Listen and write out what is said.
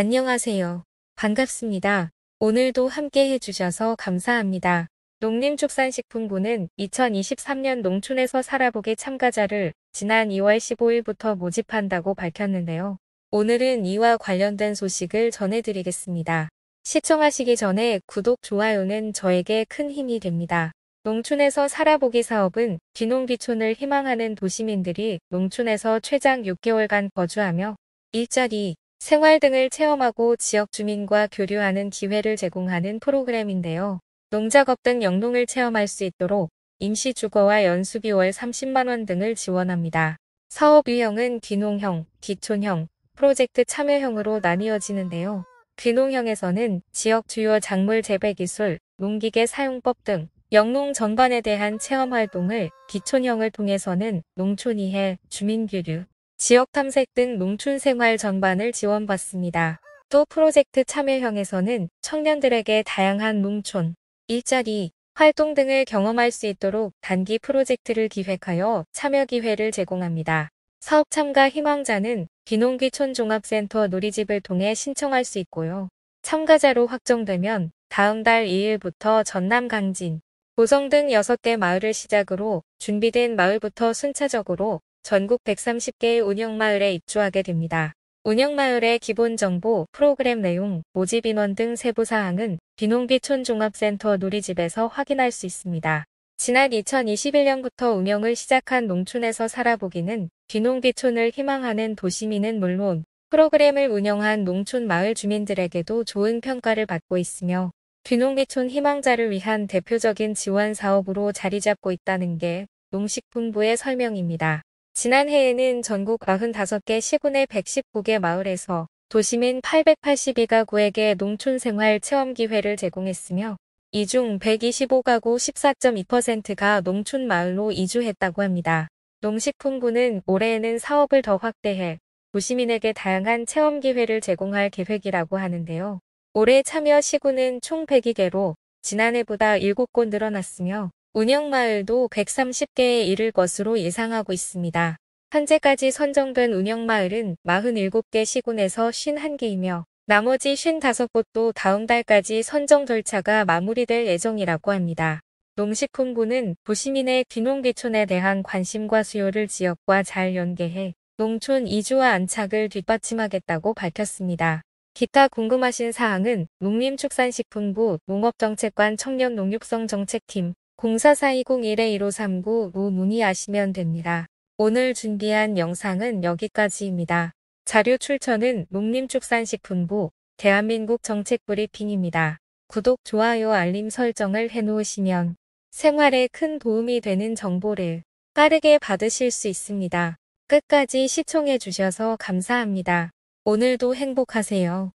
안녕하세요. 반갑습니다. 오늘도 함께 해주셔서 감사합니다. 농림축산식품부는 2023년 농촌에서 살아보기 참가자를 지난 2월 15일부터 모집한다고 밝혔는데요. 오늘은 이와 관련된 소식을 전해드리겠습니다. 시청하시기 전에 구독, 좋아요는 저에게 큰 힘이 됩니다. 농촌에서 살아보기 사업은 귀농귀촌을 희망하는 도시민들이 농촌에서 최장 6개월간 거주하며 일자리, 생활 등을 체험하고 지역 주민과 교류하는 기회를 제공하는 프로그램인데요. 농작업 등 영농을 체험할 수 있도록 임시 주거와 연수비 월 30만원 등을 지원합니다. 사업 유형은 귀농형, 귀촌형, 프로젝트 참여형으로 나뉘어지는데요. 귀농형에서는 지역 주요 작물 재배 기술, 농기계 사용법 등 영농 전반에 대한 체험 활동을 기촌형을 통해서는 농촌 이해, 주민 교류, 지역 탐색 등 농촌 생활 전반을 지원받습니다. 또 프로젝트 참여형에서는 청년들에게 다양한 농촌, 일자리, 활동 등을 경험할 수 있도록 단기 프로젝트를 기획하여 참여 기회를 제공합니다. 사업 참가 희망자는 귀농귀촌 종합센터 놀이집을 통해 신청할 수 있고요. 참가자로 확정되면 다음 달 2일부터 전남 강진, 고성등 6개 마을을 시작으로 준비된 마을부터 순차적으로 전국 130개의 운영마을에 입주하게 됩니다. 운영마을의 기본 정보, 프로그램 내용, 모집 인원 등 세부 사항은 비농비촌 종합센터 놀이집에서 확인할 수 있습니다. 지난 2021년부터 운영을 시작한 농촌에서 살아보기는 비농비촌을 희망하는 도시민은 물론 프로그램을 운영한 농촌 마을 주민들에게도 좋은 평가를 받고 있으며 비농비촌 희망자를 위한 대표적인 지원 사업으로 자리 잡고 있다는 게 농식품부의 설명입니다. 지난해에는 전국 95개 시군의 119개 마을에서 도시민 882가구에게 농촌생활 체험 기회를 제공했으며 이 중 125가구 14.2%가 농촌 마을로 이주했다고 합니다. 농식품부는 올해에는 사업을 더 확대해 도시민에게 다양한 체험 기회를 제공할 계획이라고 하는데요. 올해 참여 시군은 총 102개로 지난해보다 7곳 늘어났으며 운영마을도 130개에 이를 것으로 예상하고 있습니다. 현재까지 선정된 운영마을은 47개 시군에서 51개이며 나머지 55곳도 다음 달까지 선정 절차가 마무리될 예정이라고 합니다. 농식품부는 부시민의 귀농귀촌에 대한 관심과 수요를 지역과 잘 연계해 농촌 이주와 안착을 뒷받침하겠다고 밝혔습니다. 기타 궁금하신 사항은 농림축산식품부 농업정책관 청년농육성정책팀 04420-1-1539로 문의하시면 됩니다. 오늘 준비한 영상은 여기까지입니다. 자료 출처는 농림축산식품부 대한민국 정책브리핑입니다. 구독, 좋아요, 알림 설정을 해놓으시면 생활에 큰 도움이 되는 정보를 빠르게 받으실 수 있습니다. 끝까지 시청해주셔서 감사합니다. 오늘도 행복하세요.